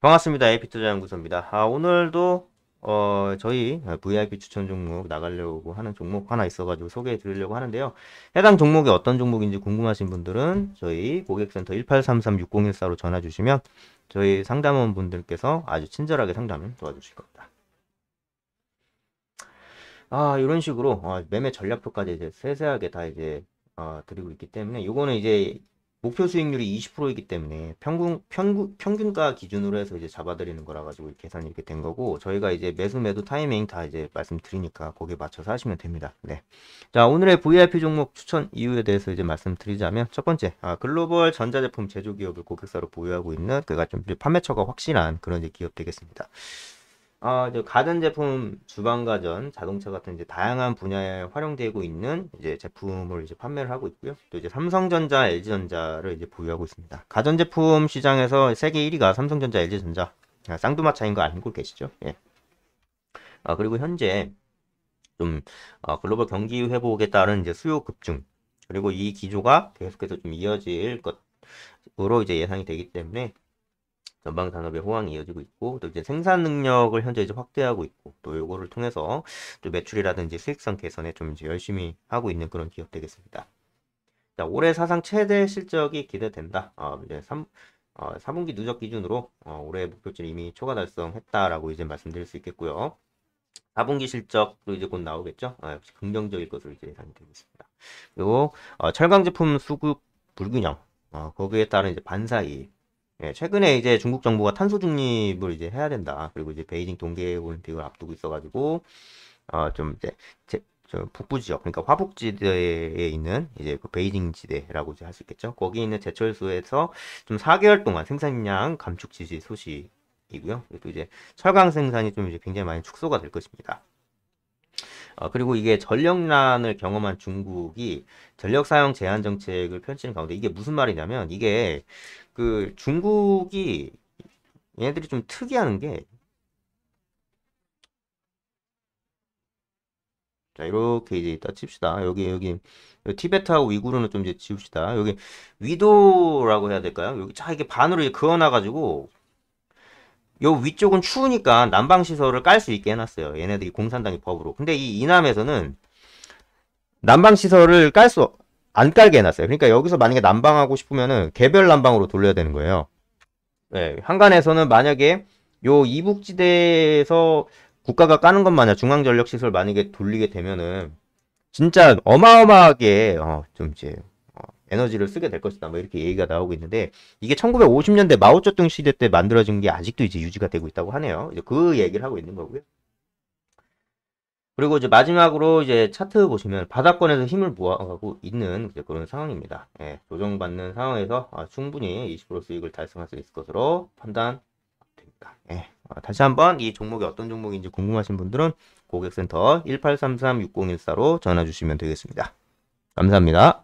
반갑습니다. 에피투자연구소입니다. 아, 오늘도 어, 저희 VIP 추천 종목 나가려고 하는 종목 하나 있어가지고 소개해 드리려고 하는데요. 해당 종목이 어떤 종목인지 궁금하신 분들은 저희 고객센터 1833-6014로 전화 주시면 저희 상담원 분들께서 아주 친절하게 상담을 도와주실 겁니다. 아, 이런 식으로 어, 매매 전략표까지 이제 세세하게 다 이제 어, 드리고 있기 때문에 이거는 이제 목표 수익률이 20%이기 때문에 평균 평균 평균가 기준으로 해서 이제 잡아드리는 거라 가지고 계산이 이렇게 된 거고 저희가 이제 매수 매도 타이밍 다 이제 말씀드리니까 거기에 맞춰서 하시면 됩니다. 네. 자, 오늘의 VIP 종목 추천 이유에 대해서 이제 말씀드리자면 첫 번째, 아, 글로벌 전자제품 제조 기업을 고객사로 보유하고 있는 그가 좀 판매처가 확실한 그런 이제 기업 되겠습니다. 아, 어, 가전제품, 주방가전, 자동차 같은 이제 다양한 분야에 활용되고 있는 이제 제품을 이제 판매를 하고 있고요. 또 이제 삼성전자, LG전자를 이제 보유하고 있습니다. 가전제품 시장에서 세계 1위가 삼성전자, LG전자. 아, 쌍두마차인 거 알고 계시죠? 예. 아, 그리고 현재 좀 아, 글로벌 경기 회복에 따른 이제 수요 급증 그리고 이 기조가 계속해서 좀 이어질 것으로 이제 예상이 되기 때문에 전방 산업의 호황이 이어지고 있고 또 이제 생산 능력을 현재 이제 확대하고 있고 또 요거를 통해서 또 매출이라든지 수익성 개선에 좀 이제 열심히 하고 있는 그런 기업 되겠습니다. 자, 올해 사상 최대 실적이 기대된다. 어, 이제 3, 어, 4분기 누적 기준으로 어, 올해 목표치를 이미 초과 달성했다라고 이제 말씀드릴 수 있겠고요. 4분기 실적도 이제 곧 나오겠죠. 아, 역시 긍정적일 것으로 이제 예상이 되겠습니다. 그리고 어, 철강 제품 수급 불균형 어, 거기에 따른 이제 반사 이 예, 최근에 이제 중국 정부가 탄소 중립을 이제 해야 된다. 그리고 이제 베이징 동계 올림픽을 앞두고 있어가지고 어, 좀 이제 제, 저 북부 지역, 그러니까 화북지대에 있는 이제 그 베이징 지대라고 이제 할 수 있겠죠. 거기 있는 제철소에서 좀 4개월 동안 생산량 감축 지시 소식이고요. 그리고 이제 철강 생산이 좀 이제 굉장히 많이 축소가 될 것입니다. 어, 그리고 이게 전력난을 경험한 중국이 전력 사용 제한 정책을 펼치는 가운데 이게 무슨 말이냐면 이게 그 중국이 얘네들이 좀 특이한 게 자, 이렇게 이제 이따 칩시다. 여기, 여기, 티베트하고 위구르는 좀 이제 지웁시다. 여기 위도라고 해야 될까요? 여기 자, 이게 반으로 이제 그어놔가지고 요 위쪽은 추우니까 난방 시설을 깔 수 있게 해놨어요. 얘네들이 공산당이 법으로. 근데 이 이남에서는 난방 시설을 깔 수 안 깔게 해놨어요. 그러니까 여기서 만약에 난방하고 싶으면은 개별 난방으로 돌려야 되는 거예요. 네, 한간에서는 만약에 요 이북지대에서 국가가 까는 것 마냥 중앙전력시설 만약에 돌리게 되면은 진짜 어마어마하게 어, 좀 이제 에너지를 쓰게 될 것이다. 뭐 이렇게 얘기가 나오고 있는데 이게 1950년대 마오쩌둥 시대 때 만들어진 게 아직도 이제 유지가 되고 있다고 하네요. 이제 그 얘기를 하고 있는 거고요. 그리고 이제 마지막으로 이제 차트 보시면 바닥권에서 힘을 모아가고 있는 그런 상황입니다. 예, 조정받는 상황에서 아, 충분히 20% 수익을 달성할 수 있을 것으로 판단됩니다. 예, 아, 다시 한번 이 종목이 어떤 종목인지 궁금하신 분들은 고객센터 1833-6014로 전화 주시면 되겠습니다. 감사합니다.